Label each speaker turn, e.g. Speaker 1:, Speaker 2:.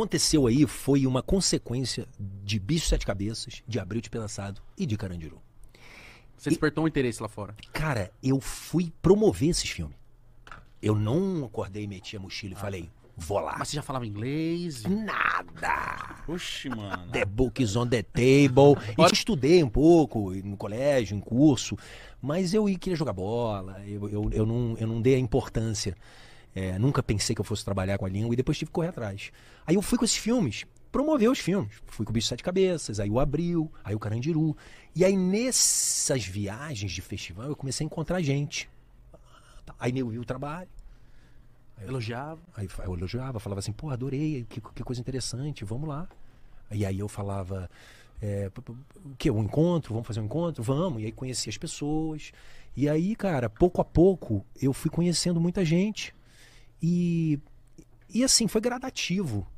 Speaker 1: aconteceu aí foi uma consequência de Bicho Sete Cabeças, de Abril de Pensado e de Carandiru. Você e, despertou um interesse lá fora? Cara, eu fui promover esses filmes. Eu não acordei, meti a mochila e ah, falei, vou lá. Mas você já falava inglês? Nada! Oxi, mano. The book is on the table. eu estudei um pouco no colégio, em curso, mas eu queria jogar bola, eu, eu, eu, não, eu não dei a importância. É, nunca pensei que eu fosse trabalhar com a língua e depois tive que correr atrás. Aí eu fui com esses filmes, promover os filmes. Fui com o Bicho Sete Cabeças, aí o Abril, aí o Carandiru. E aí nessas viagens de festival eu comecei a encontrar gente. Ah, tá. Aí eu vi o trabalho. Aí eu, elogiava. Aí eu elogiava, falava assim, pô, adorei, que, que coisa interessante, vamos lá. E aí eu falava, é, o que? Um encontro? Vamos fazer um encontro? Vamos. E aí conheci as pessoas. E aí, cara, pouco a pouco eu fui conhecendo muita gente. E, e assim, foi gradativo.